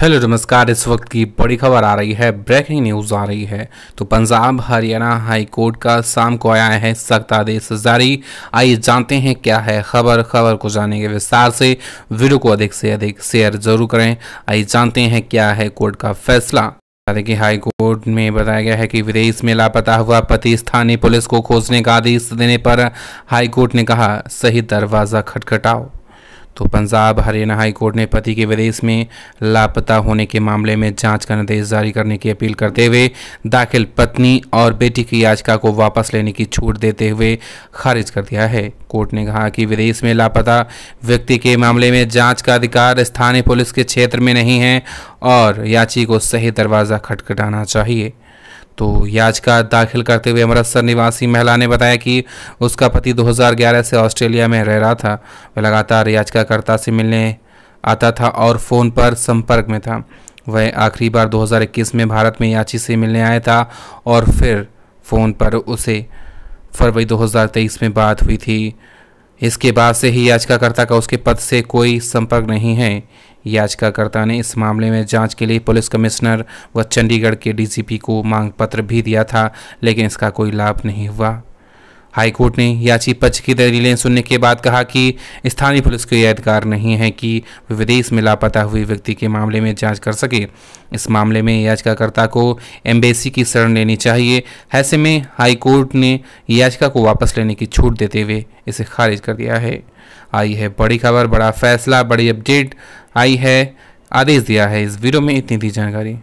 hello नमस्कार इस वक्त की बड़ी खबर आ रही है ब्रेकिंग न्यूज़ आ रही है तो पंजाब हरियाणा हाई कोर्ट का शाम को आया है सख्त आदेश जारी आइए जानते हैं क्या है खबर खबर को जानने के विस्तार से वीडियो को अधिक से अधिक शेयर जरूर करें आइए जानते हैं क्या है कोर्ट का फैसला हाई कोर्ट में बताया गया है कि विदेश में लापता हुआ पति स्थानीय पुलिस को खोजने का आदेश देने पर हाई कोर्ट ने कहा सही दरवाज़ा खटखटाओ तो पंजाब हरियाणा हाई कोर्ट ने पति के विदेश में लापता होने के मामले में जांच का निर्देश जारी करने की अपील करते हुए दाखिल पत्नी और बेटी की याचिका को वापस लेने की छूट देते हुए खारिज कर दिया है कोर्ट ने कहा कि विदेश में लापता व्यक्ति के मामले में जाँच का अधिकार स्थानीय पुलिस के क्षेत्र में नहीं है और याची को सही दरवाज़ा खटखटाना चाहिए तो याचिका दाखिल करते हुए अमृतसर निवासी महिला ने बताया कि उसका पति 2011 से ऑस्ट्रेलिया में रह रहा था वह लगातार याचिकाकर्ता से मिलने आता था और फ़ोन पर संपर्क में था वह आखिरी बार 2021 में भारत में याची से मिलने आया था और फिर फ़ोन पर उसे फरवरी 2023 में बात हुई थी इसके बाद से ही याचिकाकर्ता का उसके पद से कोई संपर्क नहीं है याचिकाकर्ता ने इस मामले में जांच के लिए पुलिस कमिश्नर व चंडीगढ़ के डीसीपी को मांग पत्र भी दिया था लेकिन इसका कोई लाभ नहीं हुआ हाईकोर्ट ने याची पक्ष की दलीलें सुनने के बाद कहा कि स्थानीय पुलिस को यह अधिकार नहीं है कि वे विदेश में लापता हुए व्यक्ति के मामले में जांच कर सके इस मामले में याचिकाकर्ता को एम्बेसी की शरण लेनी चाहिए ऐसे में हाईकोर्ट ने याचिका को वापस लेने की छूट देते हुए इसे खारिज कर दिया है आई है बड़ी खबर बड़ा फैसला बड़ी अपडेट आई है आदेश दिया है इस वीडियो में इतनी थी जानकारी